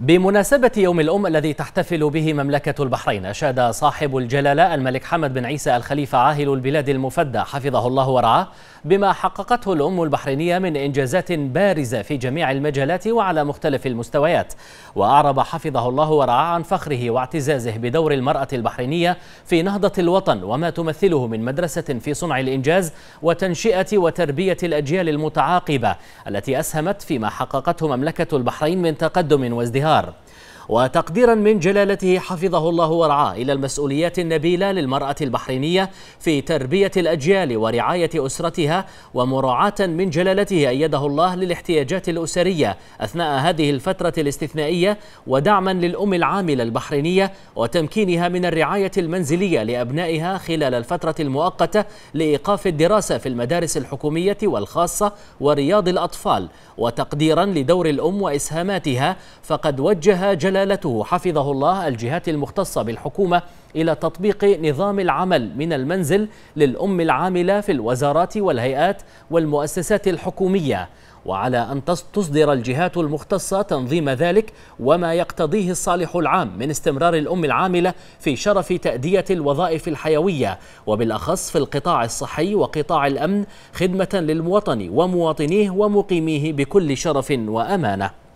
بمناسبة يوم الأم الذي تحتفل به مملكة البحرين أشاد صاحب الجلالة الملك حمد بن عيسى الخليفة عاهل البلاد المفدى حفظه الله ورعاه بما حققته الأم البحرينية من إنجازات بارزة في جميع المجالات وعلى مختلف المستويات وأعرب حفظه الله ورعاه عن فخره واعتزازه بدور المرأة البحرينية في نهضة الوطن وما تمثله من مدرسة في صنع الإنجاز وتنشئة وتربية الأجيال المتعاقبة التي أسهمت فيما حققته مملكة البحرين من تقدم وازدهار Bihar. وتقديرا من جلالته حفظه الله ورعاه إلى المسؤوليات النبيلة للمرأة البحرينية في تربية الأجيال ورعاية أسرتها ومراعاة من جلالته أيده الله للاحتياجات الأسرية أثناء هذه الفترة الاستثنائية ودعما للأم العاملة البحرينية وتمكينها من الرعاية المنزلية لأبنائها خلال الفترة المؤقتة لإيقاف الدراسة في المدارس الحكومية والخاصة ورياض الأطفال وتقديرا لدور الأم وإسهاماتها فقد وجه جلالته دلالته حفظه الله الجهات المختصة بالحكومة إلى تطبيق نظام العمل من المنزل للأم العاملة في الوزارات والهيئات والمؤسسات الحكومية وعلى أن تصدر الجهات المختصة تنظيم ذلك وما يقتضيه الصالح العام من استمرار الأم العاملة في شرف تأدية الوظائف الحيوية وبالأخص في القطاع الصحي وقطاع الأمن خدمة للمواطن ومواطنيه ومقيميه بكل شرف وأمانة